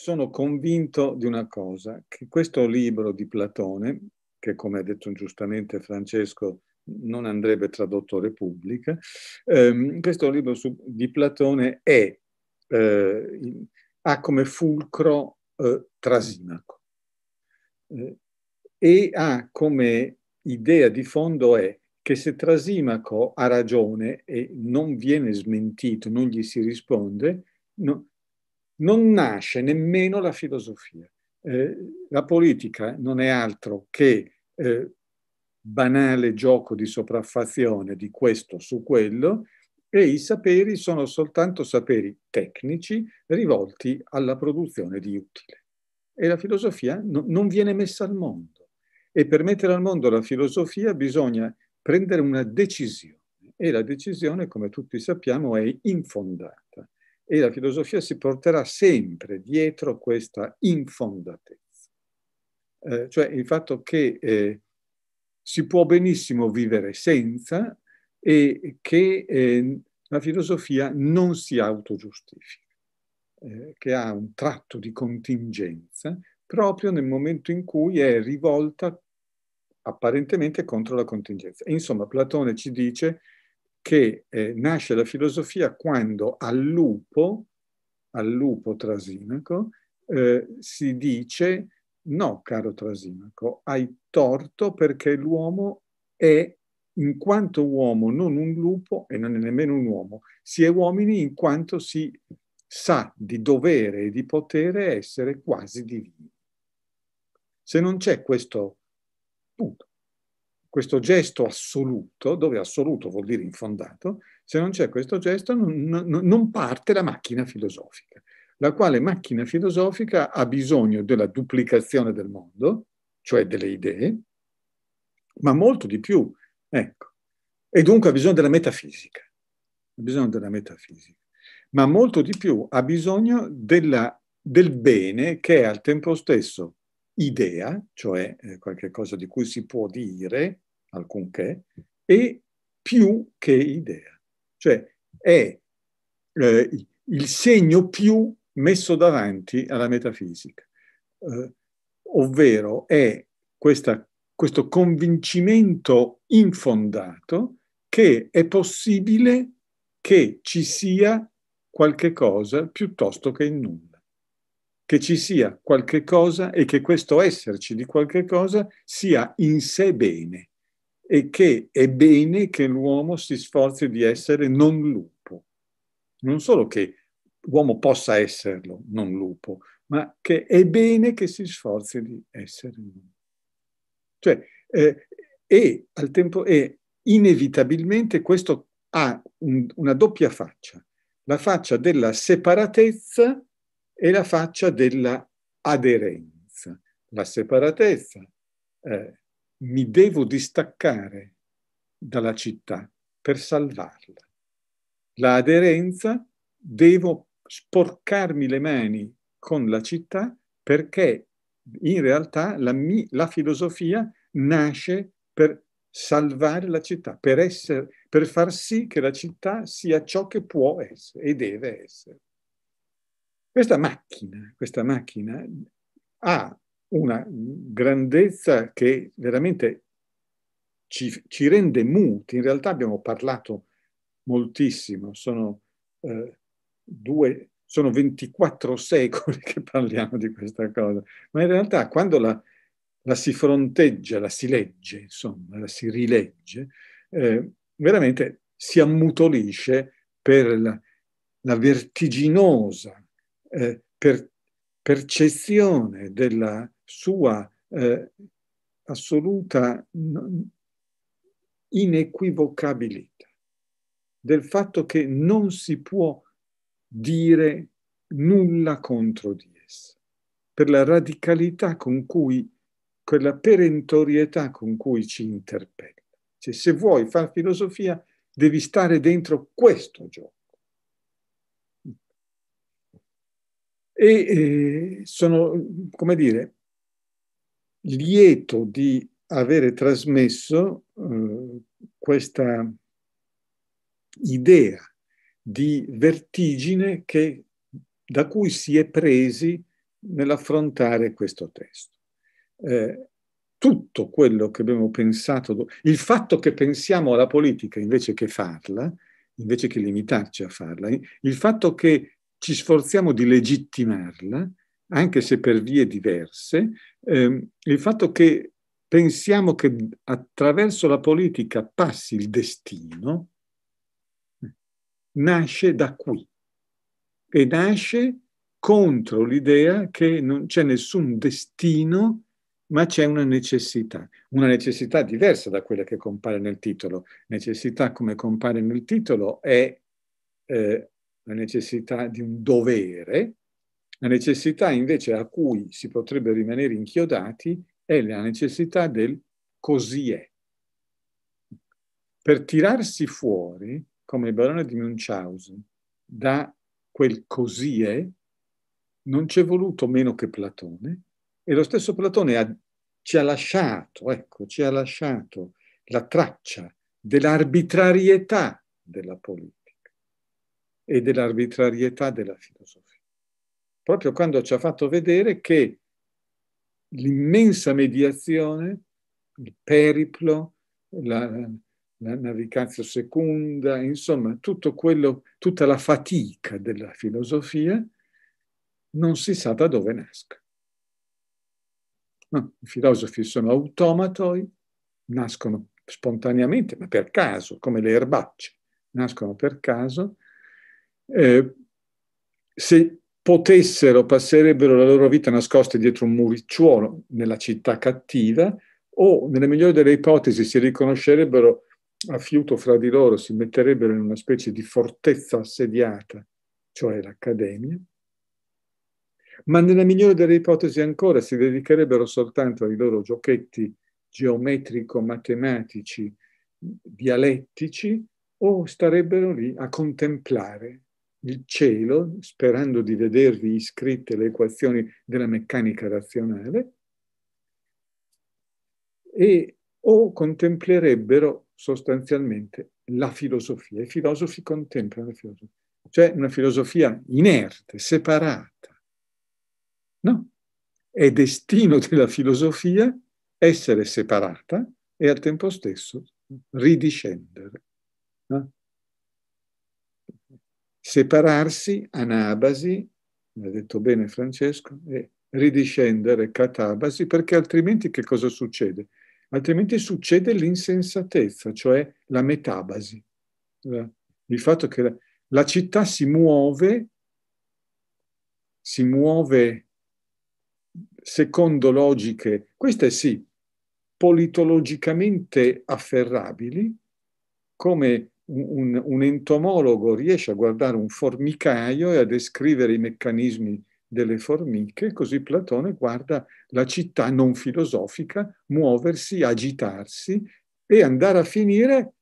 sono convinto di una cosa, che questo libro di Platone, che come ha detto giustamente Francesco non andrebbe tradotto Repubblica, ehm, questo libro su, di Platone è, eh, ha come fulcro eh, Trasimaco eh, e ha come idea di fondo è che se Trasimaco ha ragione e non viene smentito, non gli si risponde, no, non nasce nemmeno la filosofia. Eh, la politica non è altro che eh, banale gioco di sopraffazione di questo su quello e i saperi sono soltanto saperi tecnici rivolti alla produzione di utile. E la filosofia no, non viene messa al mondo. E per mettere al mondo la filosofia bisogna prendere una decisione. E la decisione, come tutti sappiamo, è infondata e la filosofia si porterà sempre dietro questa infondatezza, eh, cioè il fatto che eh, si può benissimo vivere senza e che eh, la filosofia non si autogiustifica, eh, che ha un tratto di contingenza proprio nel momento in cui è rivolta apparentemente contro la contingenza. Insomma, Platone ci dice che eh, nasce la filosofia quando al lupo, al lupo Trasinaco, eh, si dice no, caro Trasinaco, hai torto perché l'uomo è, in quanto uomo, non un lupo e non è nemmeno un uomo, si è uomini in quanto si sa di dovere e di potere essere quasi divini. Se non c'è questo punto, questo gesto assoluto, dove assoluto vuol dire infondato, se non c'è questo gesto non, non, non parte la macchina filosofica, la quale macchina filosofica ha bisogno della duplicazione del mondo, cioè delle idee, ma molto di più, ecco. E dunque ha bisogno della metafisica, ha bisogno della metafisica, ma molto di più ha bisogno della, del bene che è al tempo stesso idea, cioè eh, qualcosa di cui si può dire, alcunché, e più che idea. Cioè è eh, il segno più messo davanti alla metafisica, eh, ovvero è questa, questo convincimento infondato che è possibile che ci sia qualche cosa piuttosto che il nulla, che ci sia qualche cosa e che questo esserci di qualche cosa sia in sé bene e che è bene che l'uomo si sforzi di essere non lupo. Non solo che l'uomo possa esserlo, non lupo, ma che è bene che si sforzi di essere non lupo. Cioè, eh, e al tempo e inevitabilmente questo ha un, una doppia faccia, la faccia della separatezza e la faccia della aderenza. La separatezza eh, mi devo distaccare dalla città per salvarla. La aderenza devo sporcarmi le mani con la città perché in realtà la, mi, la filosofia nasce per salvare la città, per, essere, per far sì che la città sia ciò che può essere e deve essere. Questa macchina, questa macchina ha una grandezza che veramente ci, ci, rende muti. In realtà abbiamo parlato moltissimo, sono, eh, due, sono 24 secoli che parliamo di questa cosa, ma in realtà quando la, la si fronteggia, la si legge, insomma, la si rilegge, eh, veramente si ammutolisce per la, la vertiginosa eh, per, percezione della, sua eh, assoluta inequivocabilità, del fatto che non si può dire nulla contro di essa, per la radicalità con cui, quella perentorietà con cui ci interpella. Cioè, se vuoi fare filosofia, devi stare dentro questo gioco. E eh, sono, come dire, lieto di avere trasmesso eh, questa idea di vertigine che, da cui si è presi nell'affrontare questo testo. Eh, tutto quello che abbiamo pensato, il fatto che pensiamo alla politica invece che farla, invece che limitarci a farla, il fatto che ci sforziamo di legittimarla, anche se per vie diverse, eh, il fatto che pensiamo che attraverso la politica passi il destino, nasce da qui e nasce contro l'idea che non c'è nessun destino, ma c'è una necessità, una necessità diversa da quella che compare nel titolo. Necessità come compare nel titolo è eh, la necessità di un dovere, la necessità invece a cui si potrebbe rimanere inchiodati è la necessità del così è. Per tirarsi fuori, come il barone di Munchausen, da quel così è, non c'è voluto meno che Platone, e lo stesso Platone ha, ci ha lasciato, ecco, ci ha lasciato la traccia dell'arbitrarietà della politica e dell'arbitrarietà della filosofia proprio quando ci ha fatto vedere che l'immensa mediazione, il periplo, la, la navigazio secunda, insomma, quello, tutta la fatica della filosofia, non si sa da dove nasca. No, I filosofi sono automatoi, nascono spontaneamente, ma per caso, come le erbacce, nascono per caso. Eh, se potessero, passerebbero la loro vita nascoste dietro un muricciuolo nella città cattiva o, nelle migliori delle ipotesi, si riconoscerebbero a fiuto fra di loro, si metterebbero in una specie di fortezza assediata, cioè l'accademia, ma nella migliore delle ipotesi ancora si dedicherebbero soltanto ai loro giochetti geometrico-matematici, dialettici, o starebbero lì a contemplare il cielo, sperando di vedervi iscritte le equazioni della meccanica razionale, e o contemplerebbero sostanzialmente la filosofia. I filosofi contemplano la filosofia, cioè una filosofia inerte, separata. No, è destino della filosofia essere separata e al tempo stesso ridiscendere. No? separarsi, anabasi, l'ha detto bene Francesco, e ridiscendere, catabasi, perché altrimenti che cosa succede? Altrimenti succede l'insensatezza, cioè la metabasi, eh. il fatto che la, la città si muove, si muove secondo logiche, queste sì, politologicamente afferrabili, come un, un entomologo riesce a guardare un formicaio e a descrivere i meccanismi delle formiche, così Platone guarda la città non filosofica muoversi, agitarsi e andare a finire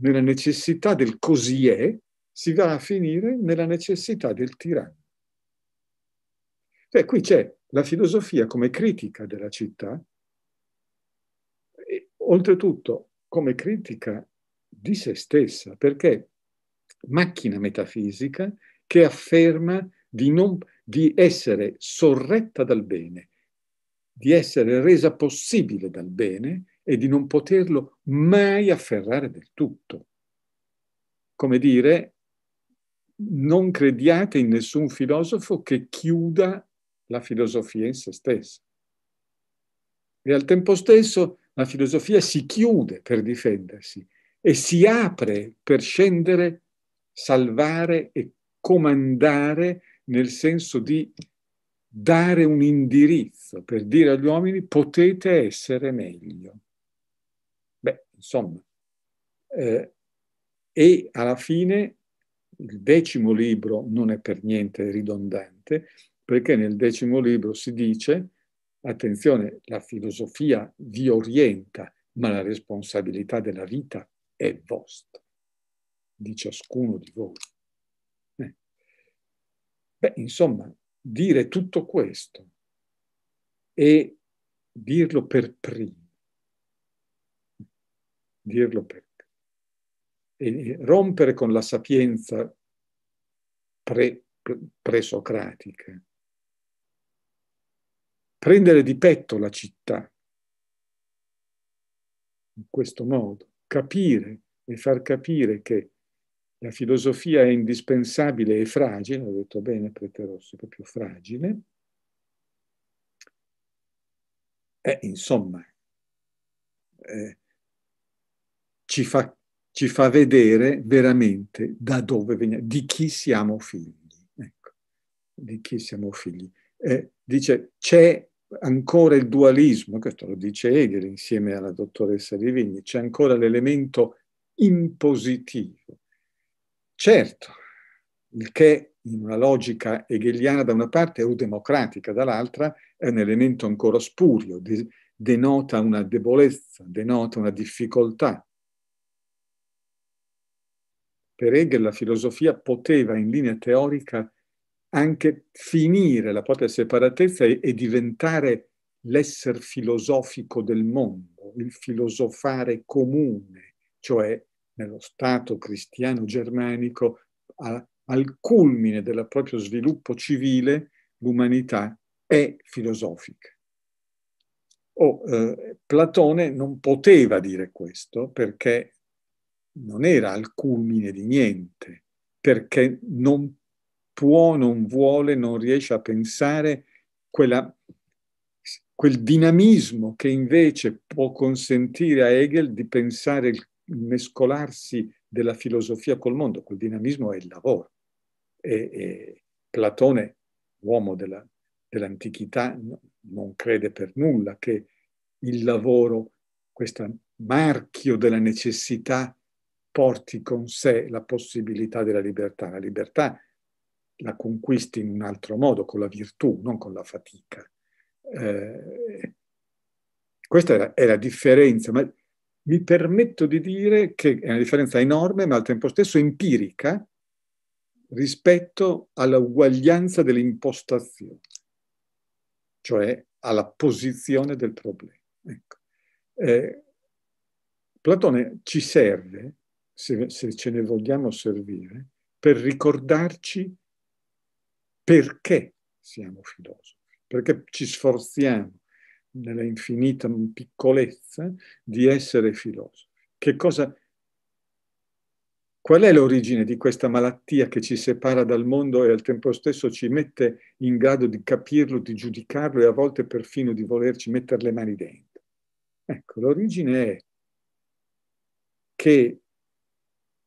nella necessità del così è, si va a finire nella necessità del tiranno. Cioè, qui c'è la filosofia come critica della città, e, oltretutto come critica di se stessa, perché macchina metafisica che afferma di, non, di essere sorretta dal bene, di essere resa possibile dal bene e di non poterlo mai afferrare del tutto. Come dire, non crediate in nessun filosofo che chiuda la filosofia in se stessa. E al tempo stesso la filosofia si chiude per difendersi e si apre per scendere, salvare e comandare nel senso di dare un indirizzo per dire agli uomini potete essere meglio. Beh, insomma, eh, e alla fine il decimo libro non è per niente ridondante, perché nel decimo libro si dice, attenzione, la filosofia vi orienta, ma la responsabilità della vita è vostra, di ciascuno di voi. Eh. Beh, insomma, dire tutto questo e dirlo per primo, dirlo per primo, e rompere con la sapienza pre, presocratica, prendere di petto la città in questo modo, capire e far capire che la filosofia è indispensabile e fragile, ho detto bene Preterossi, proprio fragile, eh, insomma, eh, ci, fa, ci, fa, vedere veramente da dove veniamo, di chi siamo figli. Ecco, di chi siamo figli. Eh, dice, c'è ancora il dualismo, questo lo dice Hegel insieme alla dottoressa Livigni, c'è ancora l'elemento impositivo. Certo, il che in una logica hegeliana da una parte o democratica dall'altra è un elemento ancora spurio, denota una debolezza, denota una difficoltà. Per Hegel la filosofia poteva in linea teorica anche finire la propria separatezza e, e diventare l'essere filosofico del mondo, il filosofare comune, cioè nello Stato cristiano germanico, a, al culmine del proprio sviluppo civile, l'umanità è filosofica. Oh, eh, Platone non poteva dire questo perché non era al culmine di niente, perché non può, non vuole, non riesce a pensare quella, quel dinamismo che invece può consentire a Hegel di pensare il mescolarsi della filosofia col mondo, quel dinamismo è il lavoro. E, e Platone, uomo della, dell'antichità, non crede per nulla che il lavoro, questo marchio della necessità, porti con sé la possibilità della libertà. La libertà la conquisti in un altro modo, con la virtù, non con la fatica. Eh, questa è la, è la differenza, ma mi permetto di dire che è una differenza enorme, ma al tempo stesso empirica, rispetto all'uguaglianza dell'impostazione, cioè alla posizione del problema. Ecco. Eh, Platone ci serve, se, se, ce ne vogliamo servire, per ricordarci perché siamo filosofi, perché ci sforziamo nella infinita piccolezza di essere filosofi. Che cosa, qual è l'origine di questa malattia che ci separa dal mondo e al tempo stesso ci mette in grado di capirlo, di giudicarlo e a volte perfino di volerci mettere le mani dentro? Ecco, l'origine è che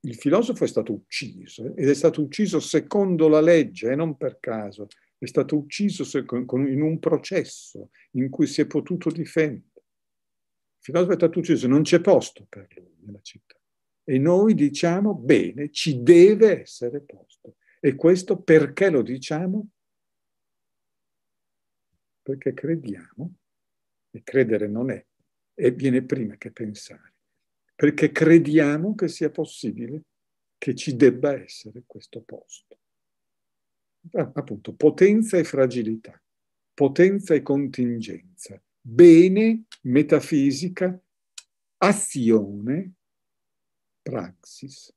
il filosofo è stato ucciso ed è stato ucciso secondo la legge e non per caso, è stato ucciso in un processo in cui si è potuto difendere. Il filosofo è stato ucciso, non c'è posto per lui nella città. E noi diciamo, bene, ci deve essere posto. E questo perché lo diciamo? Perché crediamo, e credere non è, e viene prima che pensare perché crediamo che sia possibile che ci debba essere questo posto. Ah, appunto, potenza e fragilità, potenza e contingenza, bene, metafisica, azione, praxis,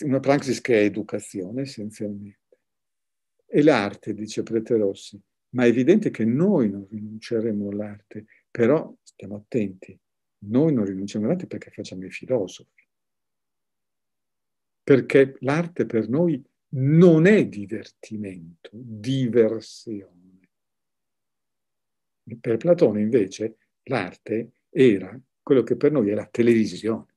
una praxis che è educazione essenzialmente. E l'arte, dice Preterossi, ma è evidente che noi non rinunceremo all'arte però stiamo attenti, noi non rinunciamo all'arte perché facciamo i filosofi, perché l'arte per noi non è divertimento, diversione. Per Platone invece l'arte era quello che per noi è la televisione.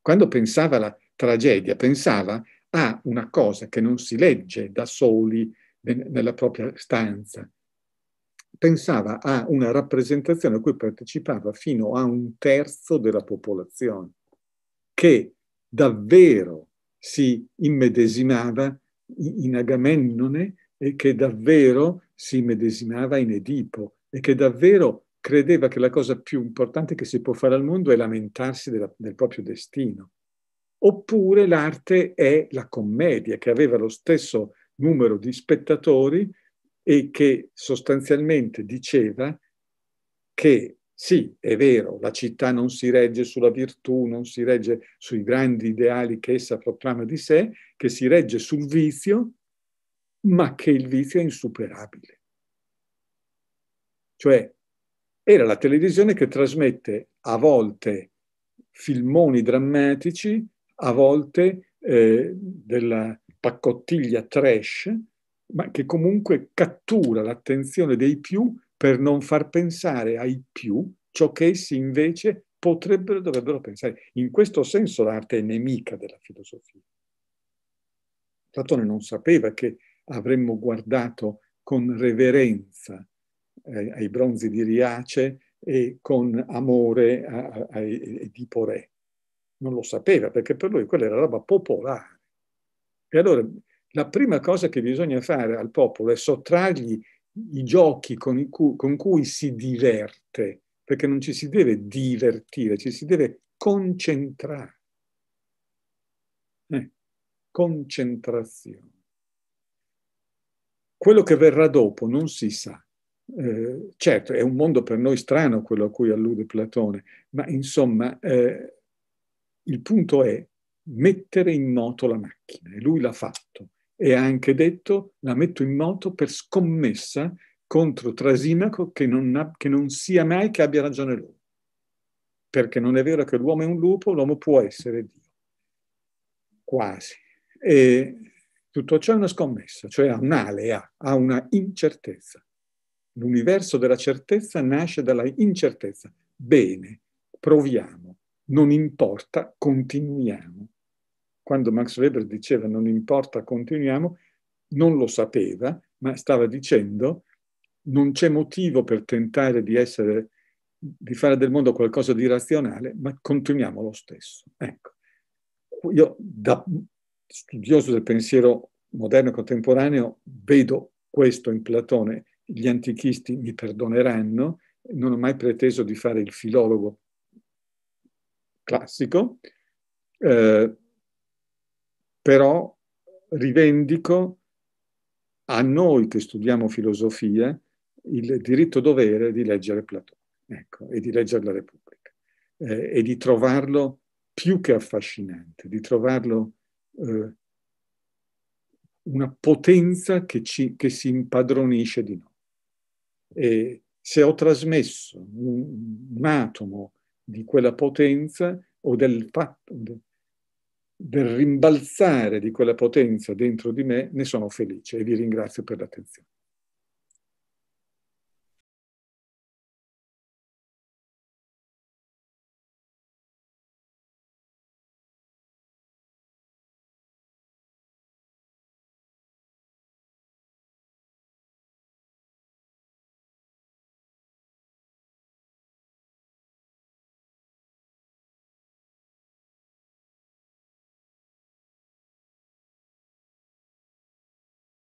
Quando pensava alla tragedia, pensava a una cosa che non si legge da soli nella propria stanza, pensava a una rappresentazione a cui partecipava fino a un terzo della popolazione, che davvero si immedesimava in Agamennone e che davvero si immedesimava in Edipo e che davvero credeva che la cosa più importante che si può fare al mondo è lamentarsi della, del proprio destino. Oppure l'arte è la commedia, che aveva lo stesso numero di spettatori e che sostanzialmente diceva che sì, è vero, la città non si regge sulla virtù, non si regge sui grandi ideali che essa proclama di sé, che si regge sul vizio, ma che il vizio è insuperabile. Cioè, era la televisione che trasmette a volte filmoni drammatici, a volte eh, della paccottiglia trash, ma che comunque cattura l'attenzione dei più per non far pensare ai più ciò che essi invece potrebbero e dovrebbero pensare. In questo senso l'arte è nemica della filosofia. Platone non sapeva che avremmo guardato con reverenza eh, ai bronzi di Riace e con amore ai a, Edipo Re. Non lo sapeva perché per lui quella era roba popolare. E allora la prima cosa che bisogna fare al popolo è sottrargli i giochi con, cui, con cui si diverte, perché non ci si deve divertire, ci si deve concentrare. Eh, concentrazione. Quello che verrà dopo non si sa. Eh, certo, è un mondo per noi strano quello a cui allude Platone, ma insomma eh, il punto è mettere in moto la macchina e lui l'ha fatto e ha anche detto la metto in moto per scommessa contro Trasimaco che non, ha, che non sia mai che abbia ragione lui. Perché non è vero che l'uomo è un lupo, l'uomo può essere Dio. Quasi. E tutto ciò è una scommessa, cioè ha un'alea, ha una incertezza. L'universo della certezza nasce dalla incertezza. Bene, proviamo, non importa, continuiamo quando Max Weber diceva non importa, continuiamo, non lo sapeva, ma stava dicendo non c'è motivo per tentare di, essere, di fare del mondo qualcosa di razionale, ma continuiamo lo stesso. Ecco. Io da studioso del pensiero moderno e contemporaneo vedo questo in Platone, gli antichisti mi perdoneranno, non ho mai preteso di fare il filologo classico, eh, però rivendico a noi che studiamo filosofia il diritto dovere di leggere Platone ecco, e di leggere la Repubblica eh, e di trovarlo più che affascinante, di trovarlo eh, una potenza che, ci, che, si impadronisce di noi. E se ho trasmesso un, un atomo di quella potenza o del fatto, del rimbalzare di quella potenza dentro di me, ne sono felice e vi ringrazio per l'attenzione.